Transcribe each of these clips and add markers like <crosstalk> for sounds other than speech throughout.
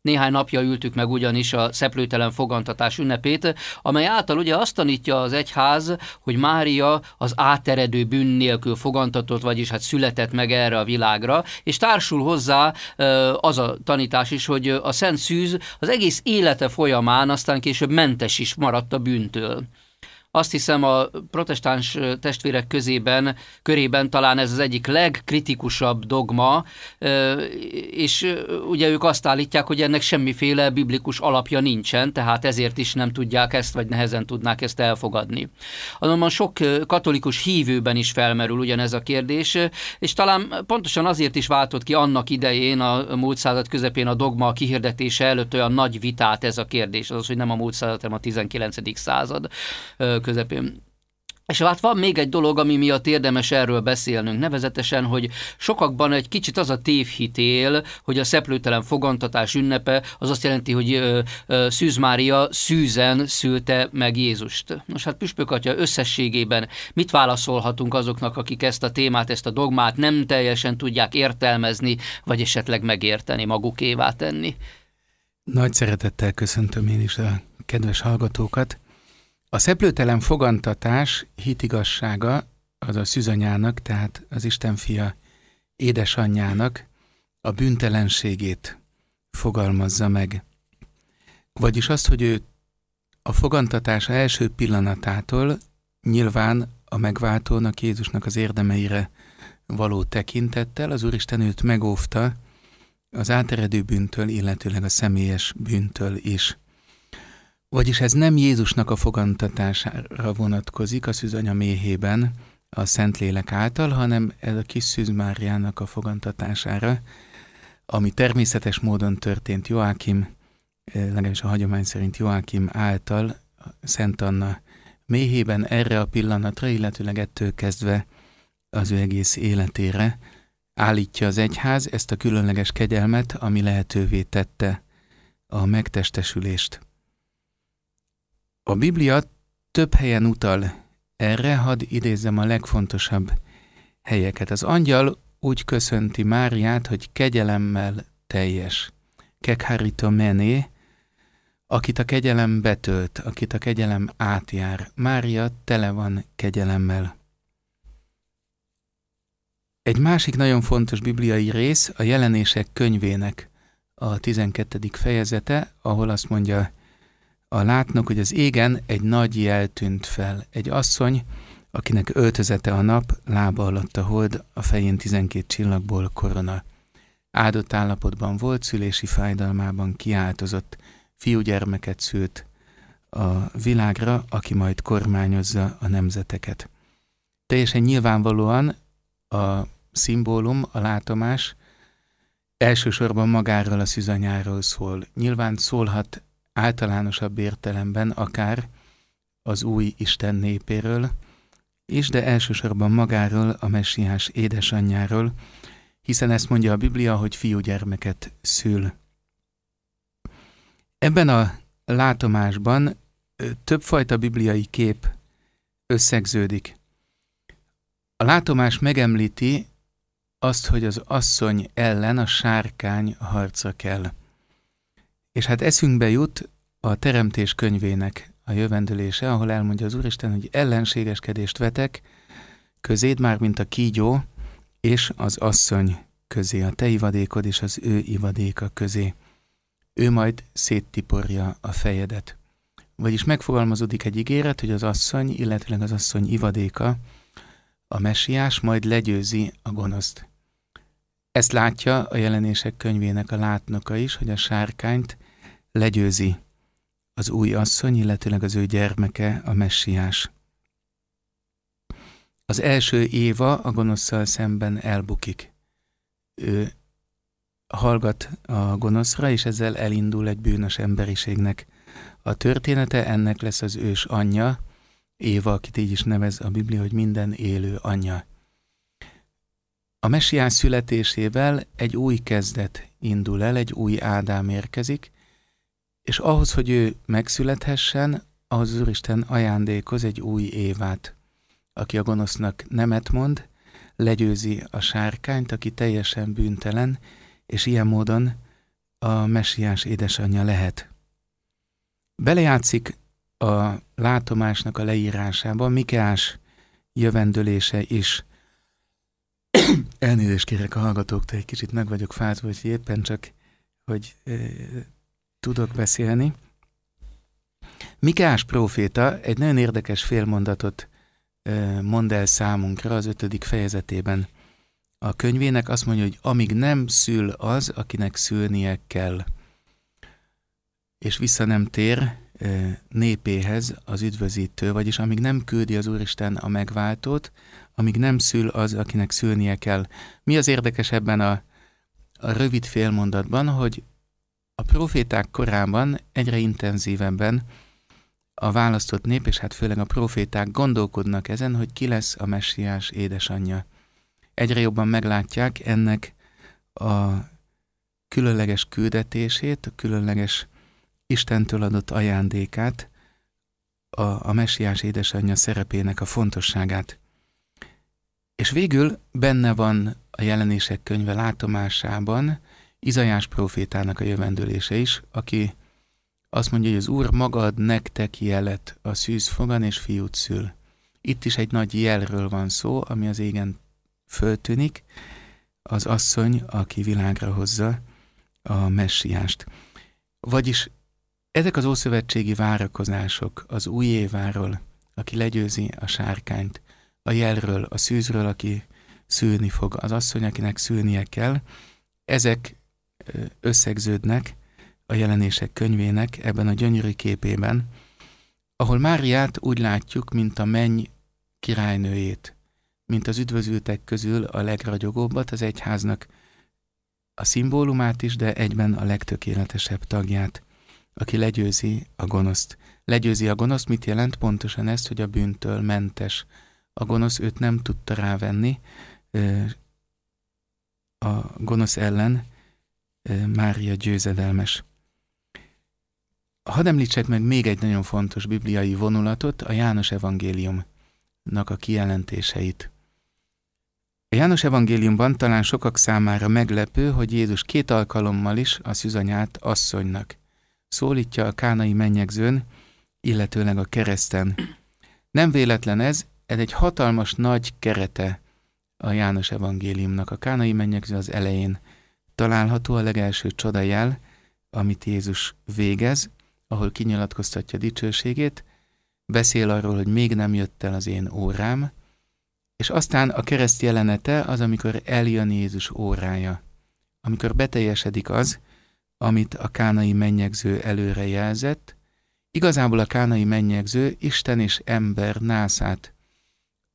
Néhány napja ültük meg ugyanis a szeplőtelen fogantatás ünnepét, amely által ugye azt tanítja az egyház, hogy Mária az áteredő bűn nélkül fogantatott, vagyis hát született meg erre a világra, és társul hozzá az a tanítás is, hogy a Szent Szűz az egész élete folyamán aztán később mentes is maradt a bűntől. Azt hiszem a protestáns testvérek közében, körében talán ez az egyik legkritikusabb dogma, és ugye ők azt állítják, hogy ennek semmiféle biblikus alapja nincsen, tehát ezért is nem tudják ezt, vagy nehezen tudnák ezt elfogadni. Azonban sok katolikus hívőben is felmerül ugyanez a kérdés, és talán pontosan azért is váltott ki annak idején a múlt század közepén a dogma a kihirdetése előtt olyan nagy vitát ez a kérdés, az, hogy nem a múlt század, hanem a 19. század közepén. És hát van még egy dolog, ami miatt érdemes erről beszélnünk, nevezetesen, hogy sokakban egy kicsit az a tévhit él, hogy a szeplőtelen fogantatás ünnepe az azt jelenti, hogy Szűz Mária szűzen szülte meg Jézust. Nos hát Püspök Atya összességében mit válaszolhatunk azoknak, akik ezt a témát, ezt a dogmát nem teljesen tudják értelmezni, vagy esetleg megérteni, magukévá tenni? Nagy szeretettel köszöntöm én is a kedves hallgatókat. A szeplőtelen fogantatás hitigassága, az a szüzanyának, tehát az Isten fia édesanyjának a büntelenségét fogalmazza meg. Vagyis azt, hogy ő a fogantatása első pillanatától nyilván a megváltónak, Jézusnak az érdemeire való tekintettel az Úristen őt megóvta az áteredő bűntől, illetőleg a személyes bűntől is. Vagyis ez nem Jézusnak a fogantatására vonatkozik a szűzanya méhében a Szentlélek által, hanem ez a kis Szűz Máriának a fogantatására, ami természetes módon történt Joákim, eh, legalábbis a hagyomány szerint Joákim által, Szent Anna méhében erre a pillanatra, illetőleg ettől kezdve az ő egész életére állítja az egyház ezt a különleges kegyelmet, ami lehetővé tette a megtestesülést. A Biblia több helyen utal erre, hadd idézzem a legfontosabb helyeket. Az angyal úgy köszönti Máriát, hogy kegyelemmel teljes. kekharito mené, akit a kegyelem betölt, akit a kegyelem átjár. Mária tele van kegyelemmel. Egy másik nagyon fontos bibliai rész a jelenések könyvének a 12. fejezete, ahol azt mondja a látnok, hogy az égen egy nagy jel tűnt fel. Egy asszony, akinek öltözete a nap, lába alatt a hold, a fején tizenkét csillagból korona. Ádott állapotban volt, szülési fájdalmában kiáltozott, fiúgyermeket szült a világra, aki majd kormányozza a nemzeteket. Teljesen nyilvánvalóan a szimbólum, a látomás elsősorban magáról a szüzanyáról szól. Nyilván szólhat általánosabb értelemben akár az új Isten népéről, és de elsősorban magáról, a messiás édesanyjáról, hiszen ezt mondja a Biblia, hogy fiúgyermeket szül. Ebben a látomásban többfajta bibliai kép összegződik. A látomás megemlíti azt, hogy az asszony ellen a sárkány harca kell. És hát eszünkbe jut a Teremtés könyvének a jövendülése, ahol elmondja az Úristen, hogy ellenségeskedést vetek közéd, már mint a kígyó és az asszony közé, a te ivadékod és az ő ivadéka közé. Ő majd széttiporja a fejedet. Vagyis megfogalmazódik egy ígéret, hogy az asszony, illetőleg az asszony ivadéka, a messiás majd legyőzi a gonoszt. Ezt látja a jelenések könyvének a látnoka is, hogy a sárkányt legyőzi az új asszony, illetőleg az ő gyermeke, a messiás. Az első Éva a gonoszszal szemben elbukik. Ő hallgat a gonoszra, és ezzel elindul egy bűnös emberiségnek a története, ennek lesz az ős anyja, Éva, akit így is nevez a Biblia, hogy minden élő anyja. A messiás születésével egy új kezdet indul el, egy új Ádám érkezik, és ahhoz, hogy ő megszülethessen, ahhoz az Úristen ajándékoz egy új évát, aki a gonosznak nemet mond, legyőzi a sárkányt, aki teljesen bűntelen, és ilyen módon a messiás édesanyja lehet. Belejátszik a látomásnak a leírásában, Mikeás jövendőlése is. Elnézést kérek a hallgatóktól, egy kicsit meg vagyok fázva, hogy éppen csak, hogy tudok beszélni. Mikás próféta egy nagyon érdekes félmondatot mond el számunkra az ötödik fejezetében a könyvének. Azt mondja, hogy amíg nem szül az, akinek szülnie kell, és vissza nem tér népéhez az üdvözítő, vagyis amíg nem küldi az Úristen a megváltót, amíg nem szül az, akinek szülnie kell. Mi az érdekes ebben a, a rövid félmondatban, hogy a proféták korában egyre intenzívebben a választott nép, és hát főleg a proféták gondolkodnak ezen, hogy ki lesz a messiás édesanyja. Egyre jobban meglátják ennek a különleges küldetését, a különleges Istentől adott ajándékát, a, a messiás édesanyja szerepének a fontosságát. És végül benne van a jelenések könyve látomásában, Izajás profétának a jövendőlése is, aki azt mondja, hogy az Úr magad nektek jelet, a szűz fogan és fiút szül. Itt is egy nagy jelről van szó, ami az égen föltűnik, az asszony, aki világra hozza a messiást. Vagyis ezek az ószövetségi várakozások az új éváról, aki legyőzi a sárkányt, a jelről, a szűzről, aki szülni fog, az asszony, akinek szülnie kell, ezek összegződnek a jelenések könyvének ebben a gyönyörű képében, ahol Máriát úgy látjuk, mint a menny királynőjét, mint az üdvözültek közül a legragyogóbbat, az egyháznak a szimbólumát is, de egyben a legtökéletesebb tagját, aki legyőzi a gonoszt. Legyőzi a gonoszt, mit jelent pontosan ezt, hogy a bűntől mentes. A gonosz őt nem tudta rávenni, a gonosz ellen Mária győzedelmes. Hadd említsek meg még egy nagyon fontos bibliai vonulatot, a János evangéliumnak a kijelentéseit. A János evangéliumban talán sokak számára meglepő, hogy Jézus két alkalommal is a szüzanyát asszonynak szólítja a kánai mennyegzőn, illetőleg a kereszten. Nem véletlen ez, ez egy hatalmas nagy kerete a János evangéliumnak. A kánai mennyegző az elején található a legelső csodajel, amit Jézus végez, ahol kinyilatkoztatja dicsőségét, beszél arról, hogy még nem jött el az én órám, és aztán a kereszt jelenete az, amikor eljön Jézus órája, amikor beteljesedik az, amit a kánai mennyegző előre jelzett, igazából a kánai mennyegző Isten és ember nászát,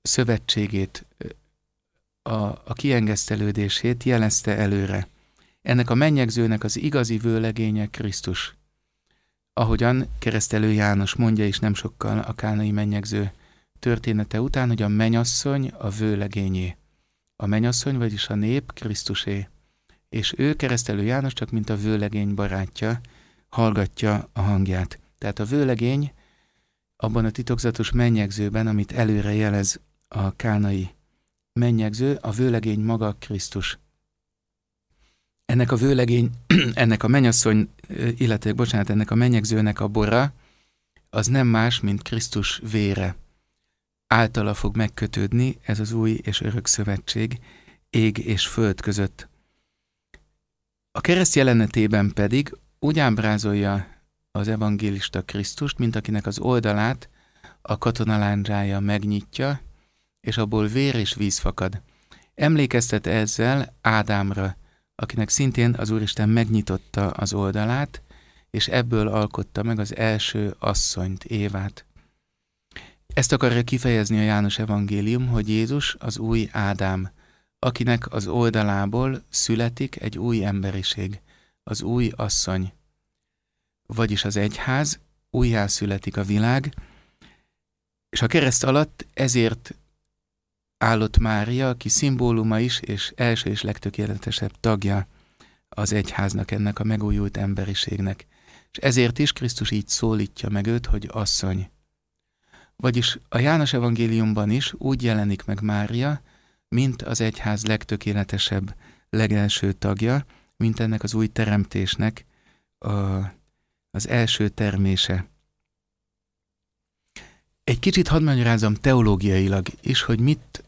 szövetségét, a, a kiengesztelődését jelezte előre. Ennek a mennyegzőnek az igazi vőlegénye Krisztus. Ahogyan keresztelő János mondja is nem sokkal a kánai mennyegző története után, hogy a mennyasszony a vőlegényé. A mennyasszony, vagyis a nép Krisztusé. És ő, keresztelő János, csak mint a vőlegény barátja, hallgatja a hangját. Tehát a vőlegény abban a titokzatos mennyegzőben, amit előre jelez a kánai mennyegző, a vőlegény maga Krisztus ennek a vőlegény, <clears throat> ennek a mennyasszony, eh, illetve bocsánat, ennek a menyegzőnek a bora, az nem más, mint Krisztus vére. Általa fog megkötődni ez az új és örök szövetség ég és föld között. A kereszt jelenetében pedig úgy ábrázolja az evangélista Krisztust, mint akinek az oldalát a katonalándzsája megnyitja, és abból vér és víz fakad. Emlékeztet ezzel Ádámra, akinek szintén az Úristen megnyitotta az oldalát, és ebből alkotta meg az első asszonyt, Évát. Ezt akarja kifejezni a János evangélium, hogy Jézus az új Ádám, akinek az oldalából születik egy új emberiség, az új asszony. Vagyis az egyház, újjá születik a világ, és a kereszt alatt ezért állott Mária, aki szimbóluma is és első és legtökéletesebb tagja az egyháznak, ennek a megújult emberiségnek. És ezért is Krisztus így szólítja meg őt, hogy asszony. Vagyis a János evangéliumban is úgy jelenik meg Mária, mint az egyház legtökéletesebb, legelső tagja, mint ennek az új teremtésnek a, az első termése. Egy kicsit hadd magyarázom teológiailag is, hogy mit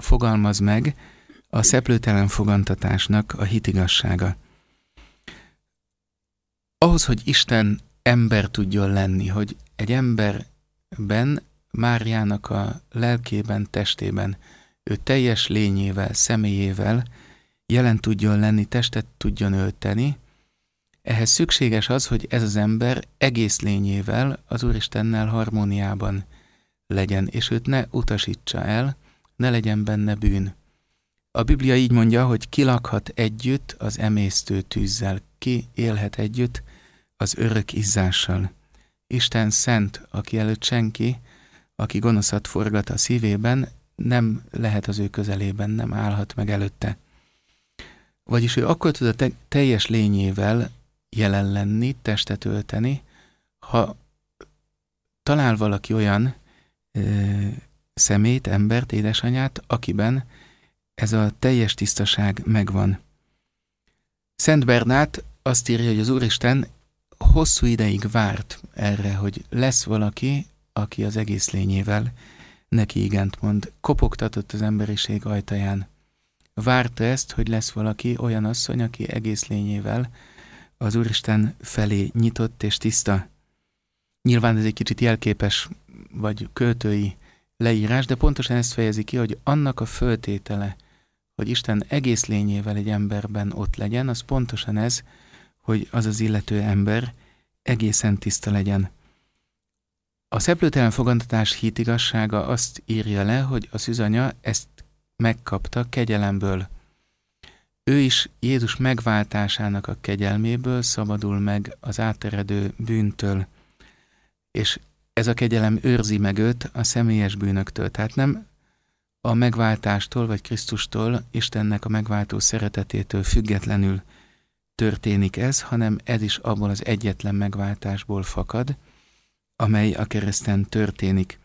fogalmaz meg a szeplőtelen fogantatásnak a hitigassága. Ahhoz, hogy Isten ember tudjon lenni, hogy egy emberben, Máriának a lelkében, testében, ő teljes lényével, személyével jelen tudjon lenni, testet tudjon ölteni, ehhez szükséges az, hogy ez az ember egész lényével az Úristennel harmóniában legyen, és őt ne utasítsa el, ne legyen benne bűn. A Biblia így mondja, hogy kilakhat együtt az emésztő tűzzel, ki élhet együtt az örök izzással. Isten szent, aki előtt senki, aki gonoszat forgat a szívében, nem lehet az ő közelében, nem állhat meg előtte. Vagyis ő akkor tud a te teljes lényével jelen lenni, testet ölteni, ha talál valaki olyan szemét, embert, édesanyát, akiben ez a teljes tisztaság megvan. Szent Bernát azt írja, hogy az Úristen hosszú ideig várt erre, hogy lesz valaki, aki az egész lényével neki igent mond. Kopogtatott az emberiség ajtaján. Várta ezt, hogy lesz valaki, olyan asszony, aki egész lényével az Úristen felé nyitott és tiszta. Nyilván ez egy kicsit jelképes vagy költői leírás, de pontosan ezt fejezi ki, hogy annak a föltétele, hogy Isten egész lényével egy emberben ott legyen, az pontosan ez, hogy az az illető ember egészen tiszta legyen. A szeplőtelen fogantatás hitigassága azt írja le, hogy a szüzanya ezt megkapta kegyelemből. Ő is Jézus megváltásának a kegyelméből szabadul meg az áteredő bűntől, és ez a kegyelem őrzi meg őt a személyes bűnöktől. Tehát nem a megváltástól, vagy Krisztustól, Istennek a megváltó szeretetétől függetlenül történik ez, hanem ez is abból az egyetlen megváltásból fakad, amely a kereszten történik.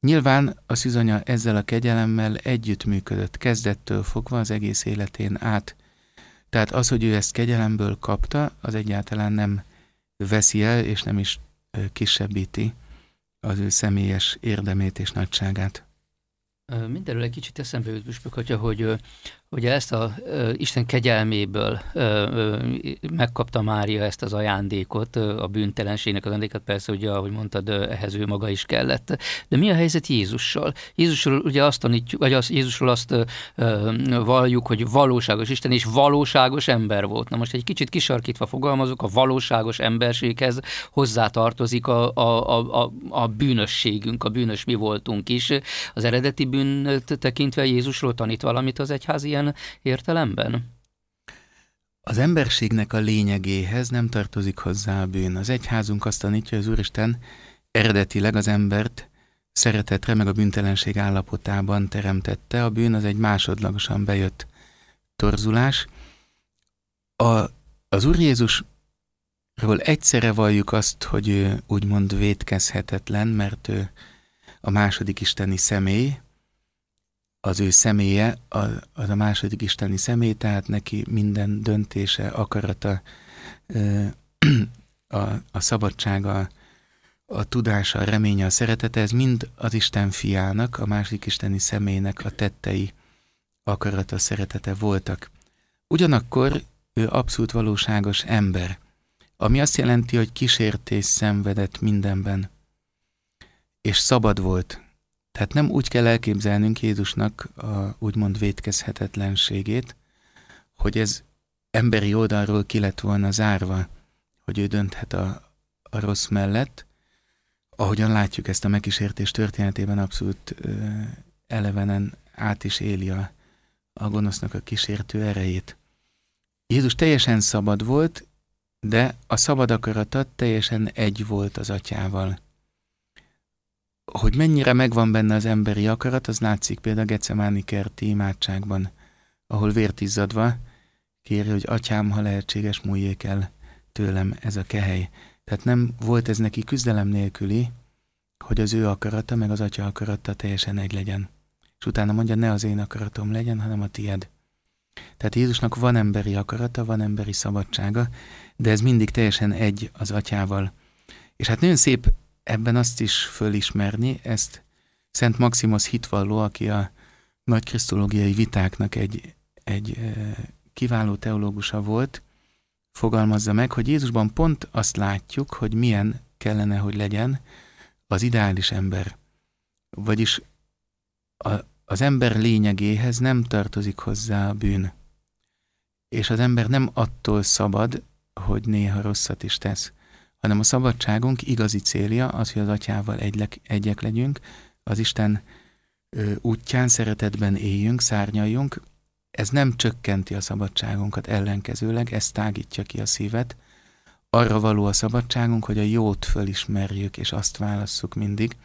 Nyilván a szűzanya ezzel a kegyelemmel együttműködött, kezdettől fogva az egész életén át. Tehát az, hogy ő ezt kegyelemből kapta, az egyáltalán nem veszi el, és nem is kisebbíti az ő személyes érdemét és nagyságát. Mindenről egy kicsit eszembe jut, Püspök hogy Ugye ezt a Isten kegyelméből e, e, megkapta Mária ezt az ajándékot, a bűntelenségnek az ajándékot, persze ugye, ahogy mondtad, ehhez ő maga is kellett. De mi a helyzet Jézussal? Jézusról ugye azt tanítjuk, vagy az, Jézusról azt e, valljuk, hogy valóságos Isten és valóságos ember volt. Na most egy kicsit kisarkítva fogalmazok, a valóságos emberséghez hozzátartozik a, a, a, a, a bűnösségünk, a bűnös mi voltunk is. Az eredeti bűnt tekintve Jézusról tanít valamit az egyház ilyen ilyen értelemben? Az emberségnek a lényegéhez nem tartozik hozzá a bűn. Az egyházunk azt tanítja, hogy az Úristen eredetileg az embert szeretetre meg a büntelenség állapotában teremtette. A bűn az egy másodlagosan bejött torzulás. A, az Úr Jézusról egyszerre valljuk azt, hogy ő úgymond vétkezhetetlen, mert ő a második isteni személy, az ő személye, az a második isteni személy, tehát neki minden döntése, akarata, <clears throat> a, a szabadsága, a tudása, a reménye, a szeretete, ez mind az Isten fiának, a második isteni személynek a tettei, akarata, szeretete voltak. Ugyanakkor ő abszolút valóságos ember, ami azt jelenti, hogy kísértés szenvedett mindenben, és szabad volt tehát nem úgy kell elképzelnünk Jézusnak a úgymond vétkezhetetlenségét, hogy ez emberi oldalról ki lett volna zárva, hogy ő dönthet a, a rossz mellett. Ahogyan látjuk ezt a megkísértés történetében abszolút ö, elevenen át is éli a, a gonosznak a kísértő erejét. Jézus teljesen szabad volt, de a szabad akarata teljesen egy volt az atyával hogy mennyire megvan benne az emberi akarat, az látszik például a Gecemáni kerti imádságban, ahol vértizzadva kéri, hogy atyám, ha lehetséges, múljék el tőlem ez a kehely. Tehát nem volt ez neki küzdelem nélküli, hogy az ő akarata, meg az atya akarata teljesen egy legyen. És utána mondja, ne az én akaratom legyen, hanem a tied. Tehát Jézusnak van emberi akarata, van emberi szabadsága, de ez mindig teljesen egy az atyával. És hát nagyon szép ebben azt is fölismerni, ezt Szent Maximus hitvalló, aki a nagy krisztológiai vitáknak egy, egy kiváló teológusa volt, fogalmazza meg, hogy Jézusban pont azt látjuk, hogy milyen kellene, hogy legyen az ideális ember. Vagyis a, az ember lényegéhez nem tartozik hozzá a bűn. És az ember nem attól szabad, hogy néha rosszat is tesz hanem a szabadságunk igazi célja az, hogy az atyával egylek, egyek legyünk, az Isten ö, útján, szeretetben éljünk, szárnyaljunk. Ez nem csökkenti a szabadságunkat ellenkezőleg, ez tágítja ki a szívet. Arra való a szabadságunk, hogy a jót fölismerjük, és azt válasszuk mindig.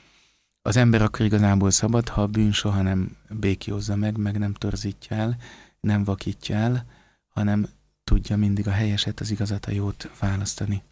Az ember akkor igazából szabad, ha a bűn soha nem békiózza meg, meg nem torzítja el, nem vakítja el, hanem tudja mindig a helyeset, az igazat, a jót választani.